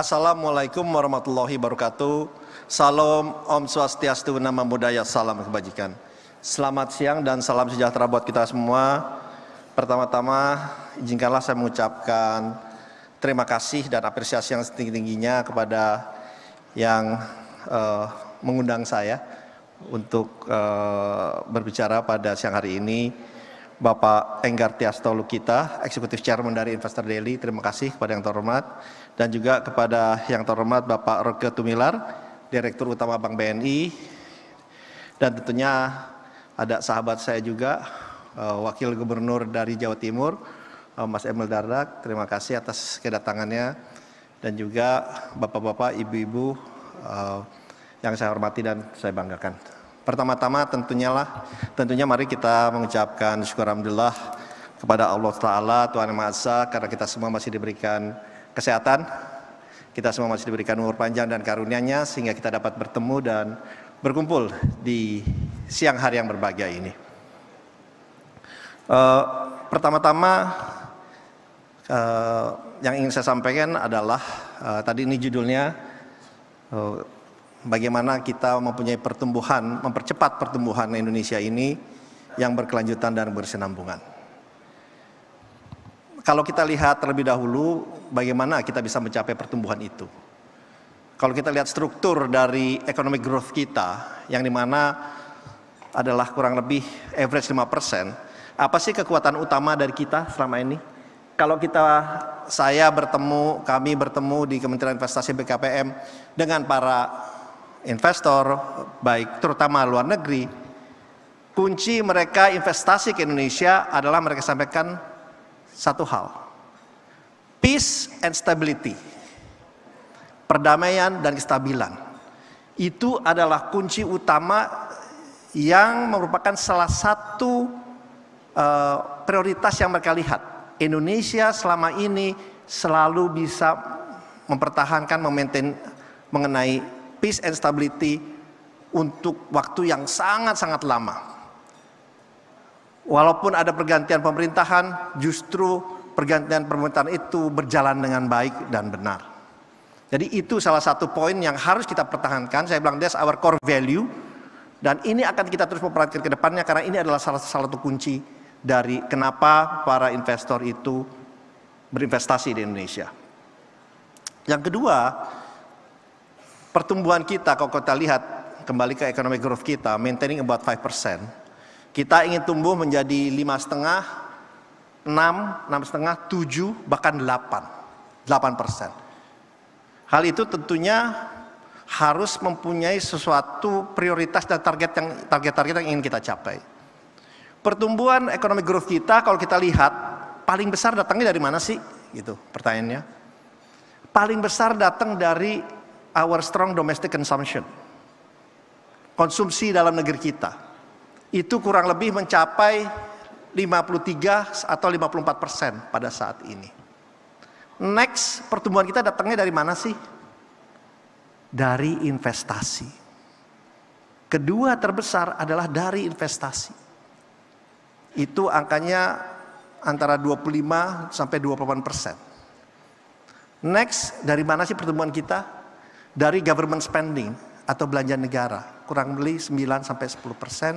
Assalamualaikum warahmatullahi wabarakatuh. Salam Om Swastiastu Nama Budaya Salam Kebajikan. Selamat siang dan salam sejahtera buat kita semua. Pertama-tama izinkanlah saya mengucapkan terima kasih dan apresiasi yang setinggi-tingginya kepada yang uh, mengundang saya untuk uh, berbicara pada siang hari ini Bapak Enggar Tiasto Lukita, Eksekutif Chairman dari Investor Daily. Terima kasih kepada yang terhormat. Dan juga kepada yang terhormat Bapak Roke Tumilar, Direktur Utama Bank BNI. Dan tentunya ada sahabat saya juga, eh, Wakil Gubernur dari Jawa Timur, eh, Mas Emil Dardak. Terima kasih atas kedatangannya. Dan juga Bapak-Bapak, Ibu-Ibu eh, yang saya hormati dan saya banggakan. Pertama-tama tentunya lah, tentunya mari kita mengucapkan syukur Alhamdulillah kepada Allah Ta'ala, Tuhan Yang Maha Esa, karena kita semua masih diberikan kesehatan, kita semua masih diberikan umur panjang dan karunia-Nya, sehingga kita dapat bertemu dan berkumpul di siang hari yang berbahagia ini. Uh, Pertama-tama, uh, yang ingin saya sampaikan adalah uh, tadi ini judulnya uh, bagaimana kita mempunyai pertumbuhan, mempercepat pertumbuhan Indonesia ini yang berkelanjutan dan bersenambungan. Kalau kita lihat terlebih dahulu bagaimana kita bisa mencapai pertumbuhan itu. Kalau kita lihat struktur dari economic growth kita yang dimana adalah kurang lebih average 5%, apa sih kekuatan utama dari kita selama ini? kalau kita saya bertemu, kami bertemu di Kementerian Investasi BKPM dengan para investor baik terutama luar negeri kunci mereka investasi ke Indonesia adalah mereka sampaikan satu hal peace and stability perdamaian dan kestabilan itu adalah kunci utama yang merupakan salah satu uh, prioritas yang mereka lihat Indonesia selama ini selalu bisa mempertahankan memaintain mengenai peace and stability untuk waktu yang sangat-sangat lama. Walaupun ada pergantian pemerintahan, justru pergantian pemerintahan itu berjalan dengan baik dan benar. Jadi itu salah satu poin yang harus kita pertahankan. Saya bilang that's our core value. Dan ini akan kita terus memperhatikan ke depannya karena ini adalah salah, salah satu kunci dari kenapa para investor itu berinvestasi di Indonesia. Yang kedua, Pertumbuhan kita kalau kita lihat kembali ke ekonomi growth kita maintaining about 5%. Kita ingin tumbuh menjadi lima setengah, enam, enam setengah, tujuh, bahkan delapan, delapan persen. Hal itu tentunya harus mempunyai sesuatu prioritas dan target yang target-target yang ingin kita capai. Pertumbuhan ekonomi growth kita kalau kita lihat paling besar datangnya dari mana sih? Gitu pertanyaannya. Paling besar datang dari our strong domestic consumption. Konsumsi dalam negeri kita. Itu kurang lebih mencapai 53 atau 54 persen pada saat ini. Next, pertumbuhan kita datangnya dari mana sih? Dari investasi. Kedua terbesar adalah dari investasi. Itu angkanya antara 25 sampai 28 persen. Next, dari mana sih pertumbuhan kita? dari government spending atau belanja negara, kurang lebih 9 sampai 10 persen.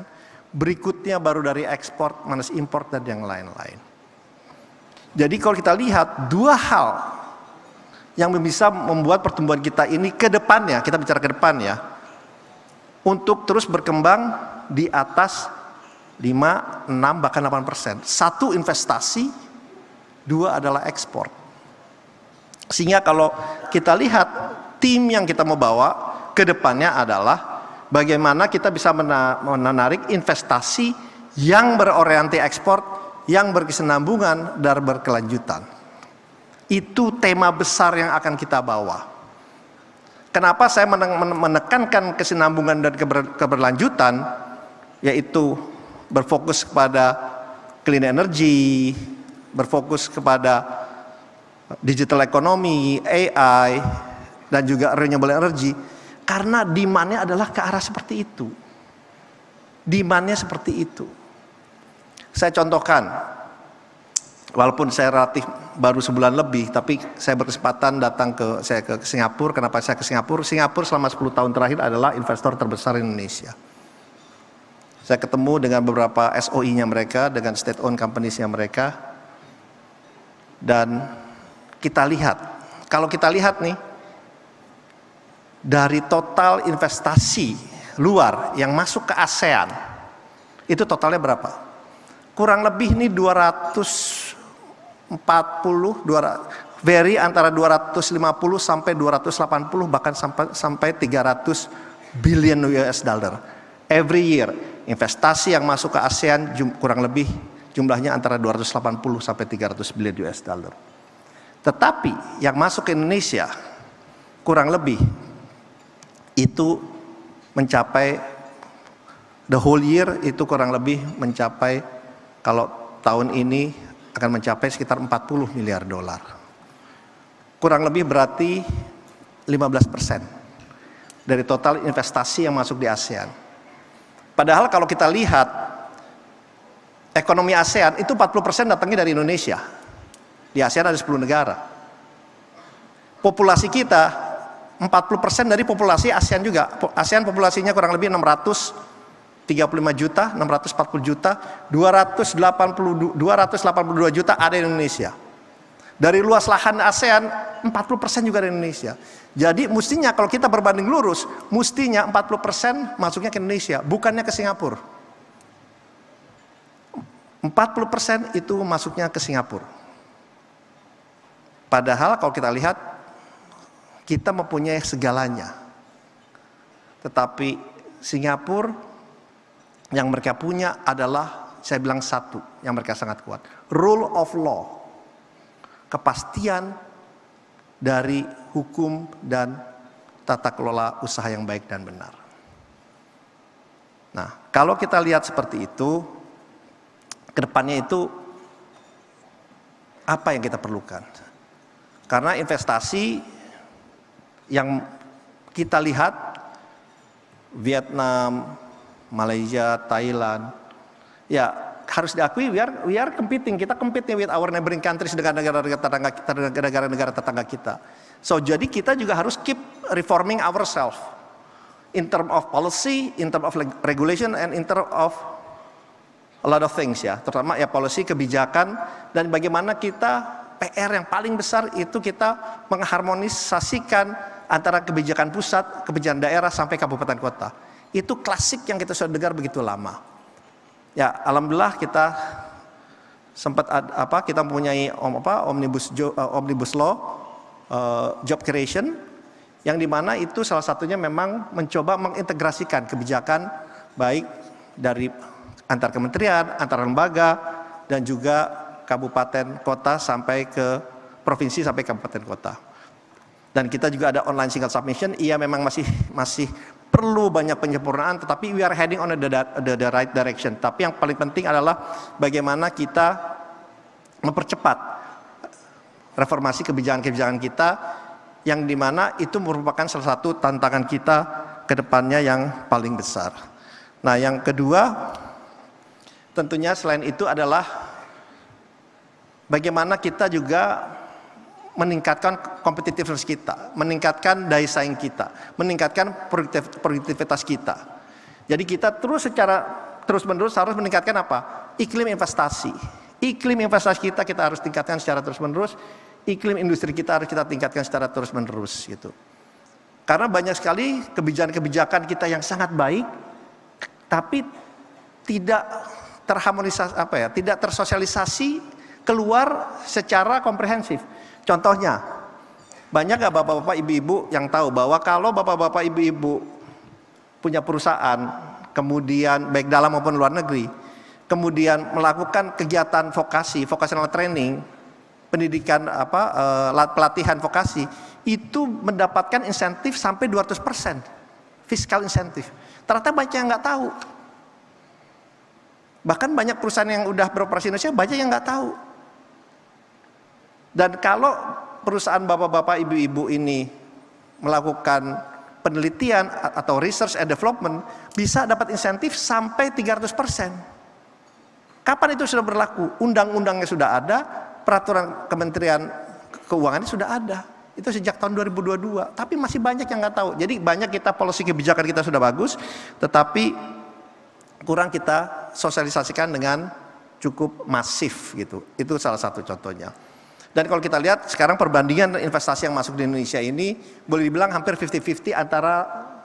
Berikutnya baru dari ekspor minus import dan yang lain-lain. Jadi kalau kita lihat dua hal yang bisa membuat pertumbuhan kita ini ke depannya, kita bicara ke depan ya, untuk terus berkembang di atas 5, 6, bahkan 8 persen. Satu investasi, dua adalah ekspor. Sehingga kalau kita lihat tim yang kita mau bawa ke depannya adalah bagaimana kita bisa menarik investasi yang berorientasi ekspor, yang berkesinambungan dan berkelanjutan. Itu tema besar yang akan kita bawa. Kenapa saya menekankan kesinambungan dan keber keberlanjutan, yaitu berfokus kepada clean energy, berfokus kepada digital economy, AI, dan juga renewable energi, karena demandnya adalah ke arah seperti itu. Demandnya seperti itu. Saya contohkan, walaupun saya relatif baru sebulan lebih, tapi saya berkesempatan datang ke saya ke Singapura. Kenapa saya ke Singapura? Singapura selama 10 tahun terakhir adalah investor terbesar Indonesia. Saya ketemu dengan beberapa SOI-nya mereka, dengan state owned companies-nya mereka. Dan kita lihat, kalau kita lihat nih, dari total investasi luar yang masuk ke ASEAN itu totalnya berapa? Kurang lebih ini 240 200 vary antara 250 sampai 280 bahkan sampai sampai 300 billion US dollar every year. Investasi yang masuk ke ASEAN kurang lebih jumlahnya antara 280 sampai 300 billion US dollar. Tetapi yang masuk ke Indonesia kurang lebih itu mencapai the whole year itu kurang lebih mencapai kalau tahun ini akan mencapai sekitar 40 miliar dolar. Kurang lebih berarti 15 persen dari total investasi yang masuk di ASEAN. Padahal kalau kita lihat ekonomi ASEAN itu 40% persen datangnya dari Indonesia. Di ASEAN ada 10 negara. Populasi kita 40% dari populasi ASEAN juga. ASEAN populasinya kurang lebih 635 juta, 640 juta, 280, 282 juta ada di Indonesia. Dari luas lahan ASEAN 40% juga di Indonesia. Jadi mestinya kalau kita berbanding lurus, mestinya 40% masuknya ke Indonesia, bukannya ke Singapura. 40% itu masuknya ke Singapura. Padahal kalau kita lihat kita mempunyai segalanya. Tetapi Singapura yang mereka punya adalah saya bilang satu yang mereka sangat kuat. Rule of law. Kepastian dari hukum dan tata kelola usaha yang baik dan benar. Nah, kalau kita lihat seperti itu, kedepannya itu apa yang kita perlukan? Karena investasi yang kita lihat Vietnam, Malaysia, Thailand, ya harus diakui we are, we are competing kita competing with our neighboring countries dengan negara-negara tetangga kita negara-negara tetangga kita so jadi kita juga harus keep reforming ourselves in term of policy in term of regulation and in term of a lot of things ya terutama ya policy kebijakan dan bagaimana kita PR yang paling besar itu kita mengharmonisasikan antara kebijakan pusat, kebijakan daerah sampai kabupaten kota. Itu klasik yang kita sudah dengar begitu lama. Ya, alhamdulillah kita sempat ad, apa kita mempunyai om, apa omnibus jo, uh, omnibus law uh, job creation yang dimana itu salah satunya memang mencoba mengintegrasikan kebijakan baik dari antar kementerian, antar lembaga dan juga kabupaten kota sampai ke provinsi sampai kabupaten kota. Dan kita juga ada online single submission, ia memang masih masih perlu banyak penyempurnaan tetapi we are heading on the, the, the right direction. Tapi yang paling penting adalah bagaimana kita mempercepat reformasi kebijakan-kebijakan kita yang dimana itu merupakan salah satu tantangan kita ke depannya yang paling besar. Nah yang kedua tentunya selain itu adalah bagaimana kita juga meningkatkan kompetitiveness kita, meningkatkan daya saing kita, meningkatkan produktivitas kita. Jadi kita terus secara terus-menerus harus meningkatkan apa? Iklim investasi. Iklim investasi kita kita harus tingkatkan secara terus-menerus, iklim industri kita harus kita tingkatkan secara terus-menerus gitu. Karena banyak sekali kebijakan-kebijakan kita yang sangat baik tapi tidak terharmonisasi apa ya, tidak tersosialisasi keluar secara komprehensif. Contohnya, banyak gak bapak-bapak ibu-ibu yang tahu bahwa kalau bapak-bapak ibu-ibu punya perusahaan, kemudian baik dalam maupun luar negeri, kemudian melakukan kegiatan vokasi, vocational training, pendidikan apa eh, pelatihan vokasi, itu mendapatkan insentif sampai 200% fiskal insentif. Ternyata banyak yang nggak tahu. Bahkan banyak perusahaan yang udah beroperasi Indonesia banyak yang nggak tahu dan kalau perusahaan bapak-bapak ibu-ibu ini melakukan penelitian atau research and development bisa dapat insentif sampai 300%. Kapan itu sudah berlaku? Undang-undangnya sudah ada, peraturan Kementerian Keuangan sudah ada. Itu sejak tahun 2022, tapi masih banyak yang nggak tahu. Jadi banyak kita polisi kebijakan kita sudah bagus, tetapi kurang kita sosialisasikan dengan cukup masif gitu. Itu salah satu contohnya. Dan kalau kita lihat sekarang perbandingan investasi yang masuk di Indonesia ini boleh dibilang hampir 50-50 antara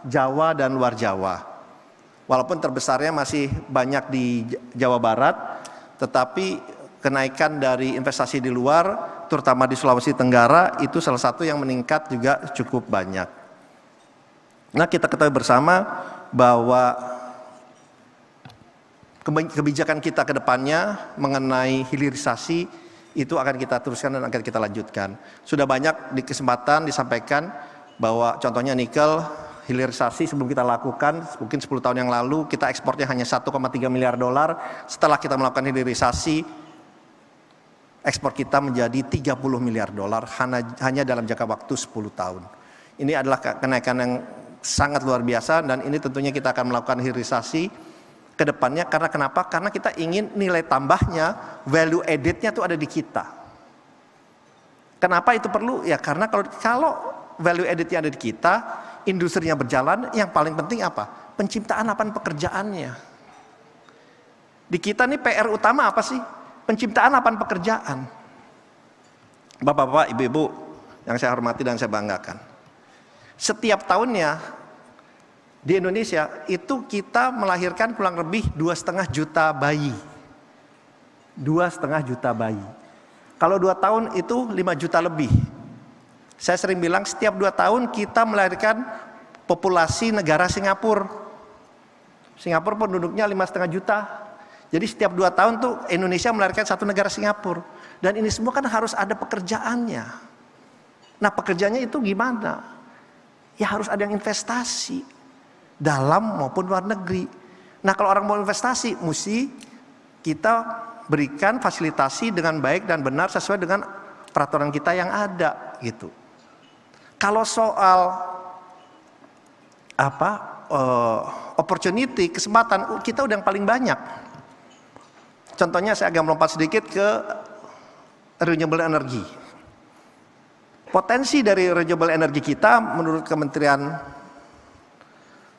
Jawa dan luar Jawa. Walaupun terbesarnya masih banyak di Jawa Barat, tetapi kenaikan dari investasi di luar, terutama di Sulawesi Tenggara, itu salah satu yang meningkat juga cukup banyak. Nah kita ketahui bersama bahwa kebijakan kita ke depannya mengenai hilirisasi itu akan kita teruskan dan akan kita lanjutkan. Sudah banyak di kesempatan disampaikan bahwa contohnya nikel hilirisasi sebelum kita lakukan mungkin 10 tahun yang lalu kita ekspornya hanya 1,3 miliar dolar. Setelah kita melakukan hilirisasi ekspor kita menjadi 30 miliar dolar hanya dalam jangka waktu 10 tahun. Ini adalah kenaikan yang sangat luar biasa dan ini tentunya kita akan melakukan hilirisasi ke depannya karena kenapa? Karena kita ingin nilai tambahnya, value added-nya tuh ada di kita. Kenapa itu perlu? Ya karena kalau kalau value added-nya ada di kita, industrinya berjalan, yang paling penting apa? Penciptaan lapangan pekerjaannya. Di kita nih PR utama apa sih? Penciptaan lapangan pekerjaan. Bapak-bapak, ibu-ibu yang saya hormati dan saya banggakan. Setiap tahunnya di Indonesia itu kita melahirkan kurang lebih dua setengah juta bayi. Dua setengah juta bayi. Kalau dua tahun itu lima juta lebih. Saya sering bilang setiap dua tahun kita melahirkan populasi negara Singapura. Singapura penduduknya lima setengah juta. Jadi setiap dua tahun tuh Indonesia melahirkan satu negara Singapura. Dan ini semua kan harus ada pekerjaannya. Nah pekerjaannya itu gimana? Ya harus ada yang investasi, dalam maupun luar negeri. Nah, kalau orang mau investasi mesti kita berikan fasilitasi dengan baik dan benar sesuai dengan peraturan kita yang ada gitu. Kalau soal apa uh, opportunity kesempatan kita udah yang paling banyak. Contohnya saya agak melompat sedikit ke renewable energy. Potensi dari renewable energy kita menurut Kementerian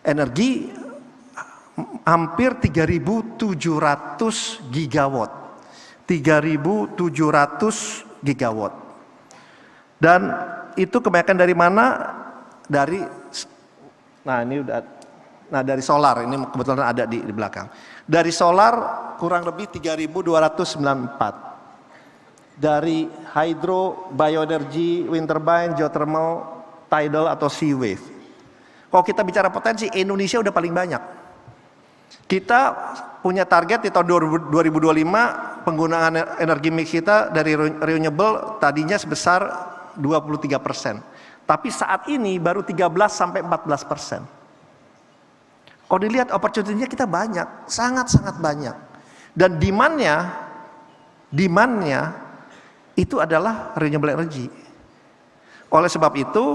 energi hampir 3.700 gigawatt. 3.700 gigawatt. Dan itu kebanyakan dari mana? Dari Nah, ini udah nah dari solar ini kebetulan ada di, di belakang. Dari solar kurang lebih 3.294. Dari hydro, bioenergy, wind turbine, geothermal, tidal atau sea wave kalau kita bicara potensi, Indonesia udah paling banyak. Kita punya target di tahun 2025 penggunaan energi mix kita dari renewable tadinya sebesar 23 persen. Tapi saat ini baru 13 sampai 14 persen. Kalau dilihat opportunity-nya kita banyak, sangat-sangat banyak. Dan demand-nya, demand-nya itu adalah renewable energy. Oleh sebab itu,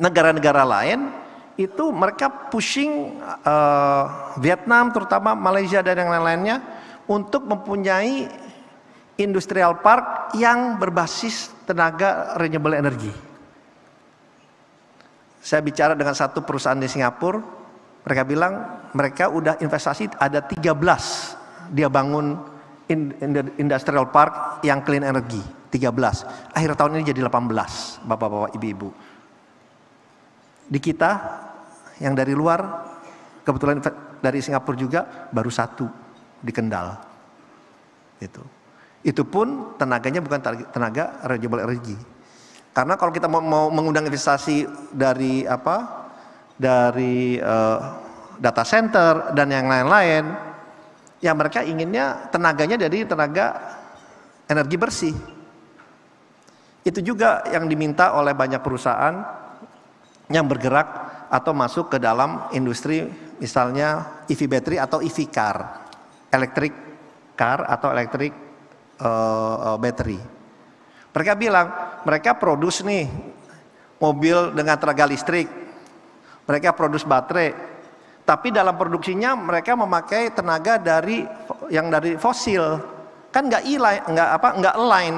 negara-negara lain itu mereka pushing uh, Vietnam terutama Malaysia dan yang lain-lainnya untuk mempunyai industrial park yang berbasis tenaga renewable energy. Saya bicara dengan satu perusahaan di Singapura, mereka bilang mereka udah investasi ada 13 dia bangun industrial park yang clean energy 13. Akhir tahun ini jadi 18 Bapak-bapak, Ibu-ibu. Di kita yang dari luar kebetulan dari Singapura juga baru satu di Kendal. Itu. Itu pun tenaganya bukan tenaga renewable energy. Karena kalau kita mau, mengundang investasi dari apa? dari uh, data center dan yang lain-lain ya mereka inginnya tenaganya dari tenaga energi bersih. Itu juga yang diminta oleh banyak perusahaan yang bergerak atau masuk ke dalam industri misalnya EV battery atau EV car, electric car atau electric uh, battery. Mereka bilang mereka produce nih mobil dengan tenaga listrik, mereka produce baterai, tapi dalam produksinya mereka memakai tenaga dari yang dari fosil, kan nggak nggak apa nggak align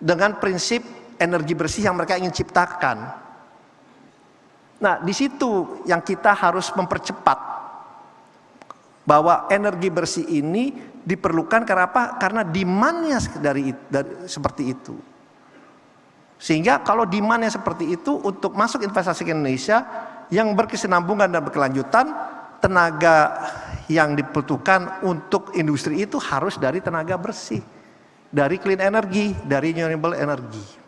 dengan prinsip energi bersih yang mereka ingin ciptakan. Nah, di situ yang kita harus mempercepat bahwa energi bersih ini diperlukan karena apa? Karena demandnya dari, dari seperti itu. Sehingga kalau demandnya seperti itu untuk masuk investasi ke Indonesia yang berkesinambungan dan berkelanjutan, tenaga yang dibutuhkan untuk industri itu harus dari tenaga bersih, dari clean energy, dari renewable energy.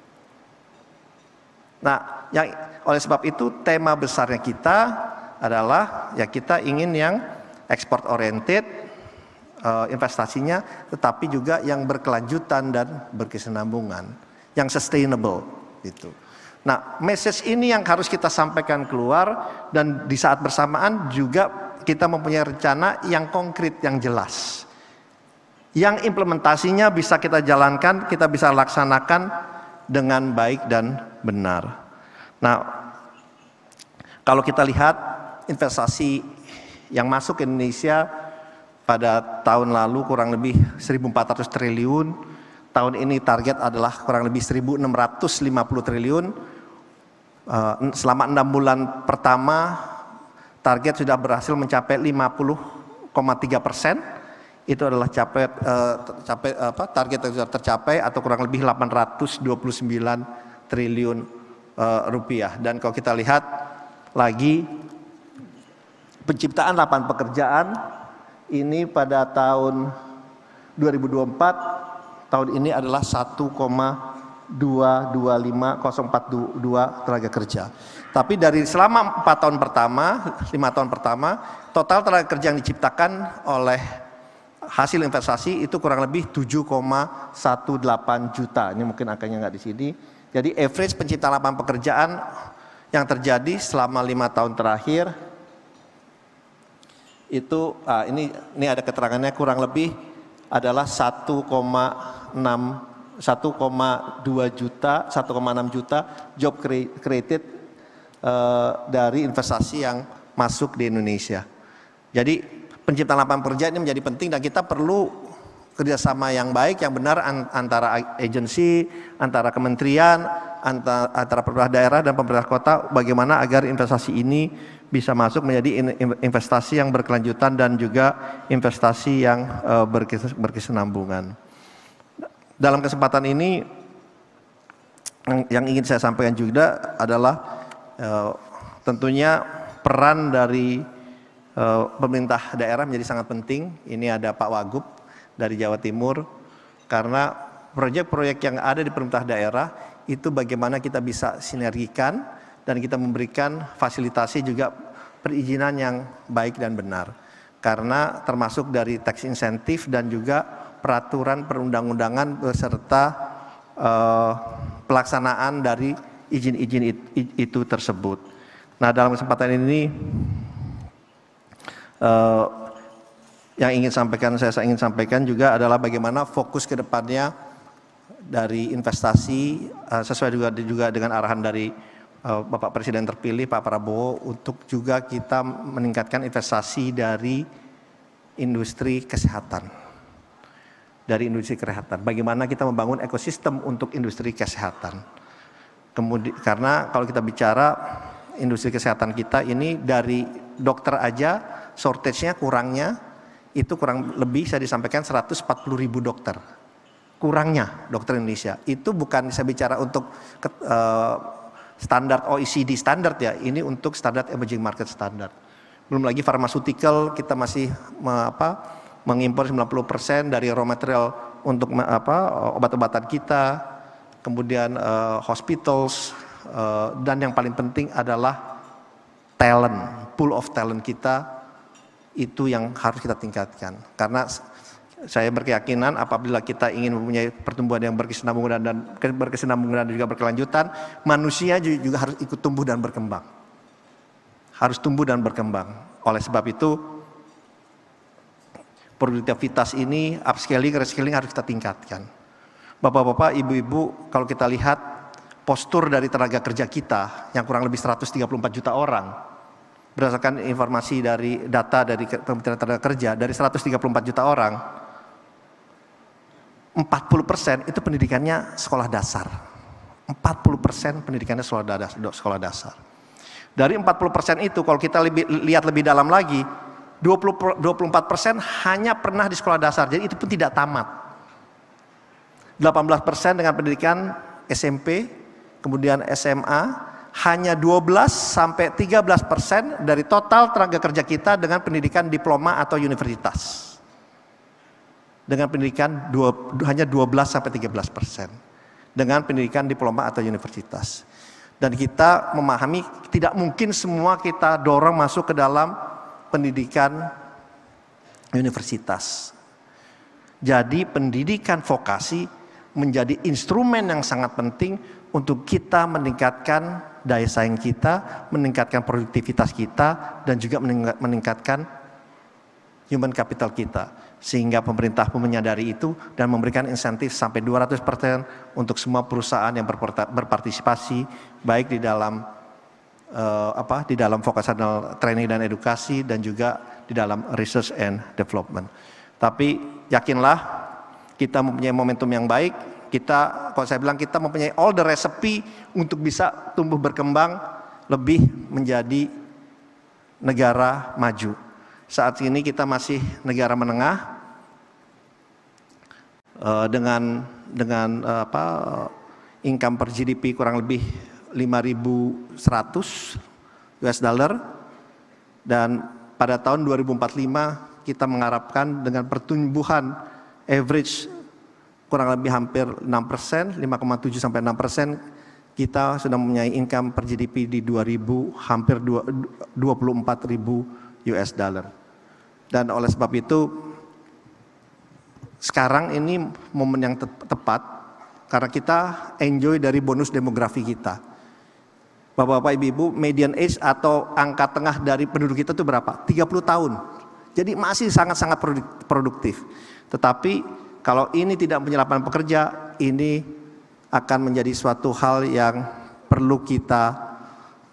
Nah, yang oleh sebab itu tema besarnya kita adalah ya kita ingin yang ekspor oriented eh, investasinya tetapi juga yang berkelanjutan dan berkesinambungan, yang sustainable itu. Nah, message ini yang harus kita sampaikan keluar dan di saat bersamaan juga kita mempunyai rencana yang konkret, yang jelas. Yang implementasinya bisa kita jalankan, kita bisa laksanakan dengan baik dan benar. Nah, kalau kita lihat investasi yang masuk ke Indonesia pada tahun lalu kurang lebih 1.400 triliun, tahun ini target adalah kurang lebih 1.650 triliun. Eh, selama enam bulan pertama target sudah berhasil mencapai 50,3 persen itu adalah capai, uh, eh, capai apa, target tercapai atau kurang lebih 829 triliun uh, rupiah. Dan kalau kita lihat lagi penciptaan lapangan pekerjaan ini pada tahun 2024 tahun ini adalah 1,225042 tenaga kerja. Tapi dari selama 4 tahun pertama, 5 tahun pertama, total tenaga kerja yang diciptakan oleh hasil investasi itu kurang lebih 7,18 juta. Ini mungkin angkanya nggak di sini. Jadi average pencipta lapangan pekerjaan yang terjadi selama lima tahun terakhir itu uh, ini ini ada keterangannya kurang lebih adalah 1,6 1,2 juta 1,6 juta job created uh, dari investasi yang masuk di Indonesia. Jadi penciptaan lapangan kerja ini menjadi penting dan kita perlu kerjasama yang baik yang benar antara agensi, antara kementerian, antara, antara pemerintah daerah dan pemerintah kota bagaimana agar investasi ini bisa masuk menjadi investasi yang berkelanjutan dan juga investasi yang eh, berkesenambungan. Dalam kesempatan ini yang, ingin saya sampaikan juga adalah eh, tentunya peran dari Eh, pemerintah daerah menjadi sangat penting. Ini ada Pak Wagub dari Jawa Timur karena proyek-proyek yang ada di pemerintah daerah itu bagaimana kita bisa sinergikan dan kita memberikan fasilitasi juga perizinan yang baik dan benar. Karena termasuk dari tax insentif dan juga peraturan perundang-undangan beserta eh, pelaksanaan dari izin-izin itu tersebut. Nah, dalam kesempatan ini Eh, yang ingin sampaikan saya, ingin sampaikan juga adalah bagaimana fokus ke depannya dari investasi uh, sesuai juga juga dengan arahan dari uh, Bapak Presiden terpilih Pak Prabowo untuk juga kita meningkatkan investasi dari industri kesehatan dari industri kesehatan. Bagaimana kita membangun ekosistem untuk industri kesehatan. Kemudian karena kalau kita bicara industri kesehatan kita ini dari dokter aja shortage-nya kurangnya itu kurang lebih saya disampaikan 140 ribu dokter kurangnya dokter Indonesia itu bukan saya bicara untuk uh, standar OECD standar ya ini untuk standar emerging market standar belum lagi pharmaceutical kita masih me, apa mengimpor 90% dari raw material untuk apa obat-obatan kita kemudian uh, hospitals uh, dan yang paling penting adalah talent pool of talent kita itu yang harus kita tingkatkan. Karena saya berkeyakinan apabila kita ingin mempunyai pertumbuhan yang berkesinambungan dan berkesinambungan dan juga berkelanjutan, manusia juga harus ikut tumbuh dan berkembang. Harus tumbuh dan berkembang. Oleh sebab itu produktivitas ini upscaling reskilling harus kita tingkatkan. Bapak-bapak, ibu-ibu, kalau kita lihat postur dari tenaga kerja kita yang kurang lebih 134 juta orang berdasarkan informasi dari data dari Kementerian Tenaga Kerja dari 134 juta orang 40% persen itu pendidikannya sekolah dasar 40% persen pendidikannya sekolah dasar, sekolah dasar. Dari 40% itu kalau kita lebih, lihat lebih dalam lagi 20, 24% hanya pernah di sekolah dasar jadi itu pun tidak tamat 18% persen dengan pendidikan SMP kemudian SMA hanya 12 sampai 13 persen dari total tenaga kerja kita dengan pendidikan diploma atau universitas. Dengan pendidikan dua, hanya 12 sampai 13 persen dengan pendidikan diploma atau universitas. Dan kita memahami tidak mungkin semua kita dorong masuk ke dalam pendidikan universitas. Jadi pendidikan vokasi menjadi instrumen yang sangat penting untuk kita meningkatkan daya saing kita, meningkatkan produktivitas kita, dan juga meningkatkan human capital kita. Sehingga pemerintah pun menyadari itu dan memberikan insentif sampai 200% untuk semua perusahaan yang berpartisipasi baik di dalam uh, apa di dalam vocational training dan edukasi dan juga di dalam research and development. Tapi yakinlah kita mempunyai momentum yang baik kita, kalau saya bilang kita mempunyai all the recipe untuk bisa tumbuh berkembang lebih menjadi negara maju. Saat ini kita masih negara menengah eh, dengan dengan eh, apa income per GDP kurang lebih 5.100 US dollar dan pada tahun 2045 kita mengharapkan dengan pertumbuhan average kurang lebih hampir 6 persen, 5,7 sampai 6 persen kita sudah mempunyai income per GDP di 2000 hampir 24 ribu US dollar. Dan oleh sebab itu sekarang ini momen yang te tepat karena kita enjoy dari bonus demografi kita. Bapak-bapak, ibu-ibu, median age atau angka tengah dari penduduk kita itu berapa? 30 tahun. Jadi masih sangat-sangat produktif. Tetapi kalau ini tidak punya lapangan pekerja, ini akan menjadi suatu hal yang perlu kita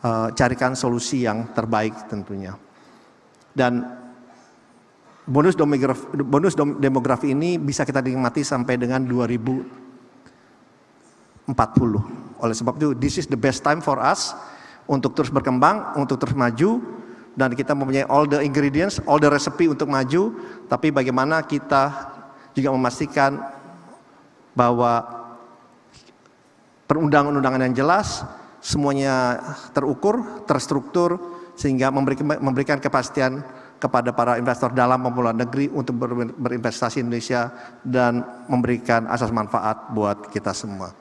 uh, carikan solusi yang terbaik tentunya. Dan bonus demografi, bonus demografi ini bisa kita nikmati sampai dengan 2040. Oleh sebab itu, this is the best time for us untuk terus berkembang, untuk terus maju, dan kita mempunyai all the ingredients, all the recipe untuk maju, tapi bagaimana kita juga memastikan bahwa perundang-undangan yang jelas semuanya terukur, terstruktur sehingga memberikan kepastian kepada para investor dalam luar negeri untuk berinvestasi Indonesia dan memberikan asas manfaat buat kita semua.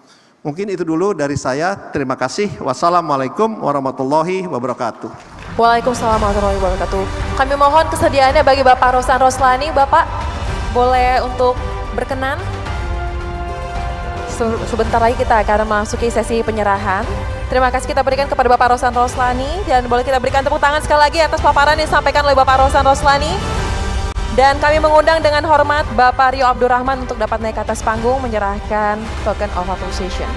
Mungkin itu dulu dari saya. Terima kasih. Wassalamualaikum warahmatullahi wabarakatuh. Waalaikumsalam warahmatullahi wabarakatuh. Kami mohon kesediaannya bagi Bapak Rosan Roslani, Bapak boleh untuk berkenan. Sebentar lagi kita akan memasuki sesi penyerahan. Terima kasih kita berikan kepada Bapak Rosan Roslani dan boleh kita berikan tepuk tangan sekali lagi atas paparan yang disampaikan oleh Bapak Rosan Roslani. Dan kami mengundang dengan hormat Bapak Rio Abdurrahman untuk dapat naik ke atas panggung menyerahkan token of appreciation.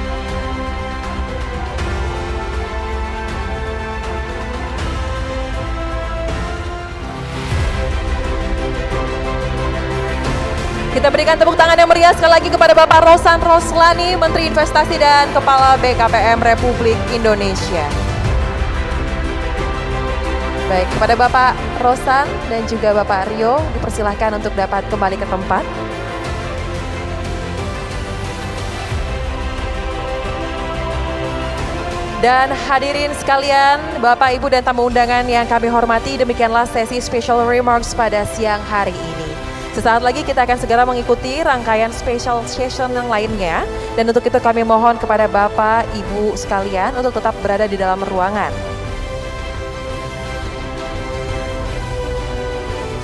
Kita berikan tepuk tangan yang meriah sekali lagi kepada Bapak Rosan Roslani, Menteri Investasi dan Kepala BKPM Republik Indonesia. Baik, kepada Bapak Rosan dan juga Bapak Rio, dipersilahkan untuk dapat kembali ke tempat. Dan hadirin sekalian, Bapak, Ibu, dan tamu undangan yang kami hormati, demikianlah sesi special remarks pada siang hari ini. Sesaat lagi kita akan segera mengikuti rangkaian special session yang lainnya. Dan untuk itu kami mohon kepada Bapak, Ibu sekalian untuk tetap berada di dalam ruangan.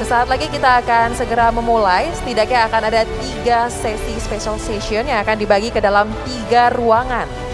Sesaat lagi kita akan segera memulai, setidaknya akan ada tiga sesi special session yang akan dibagi ke dalam tiga ruangan.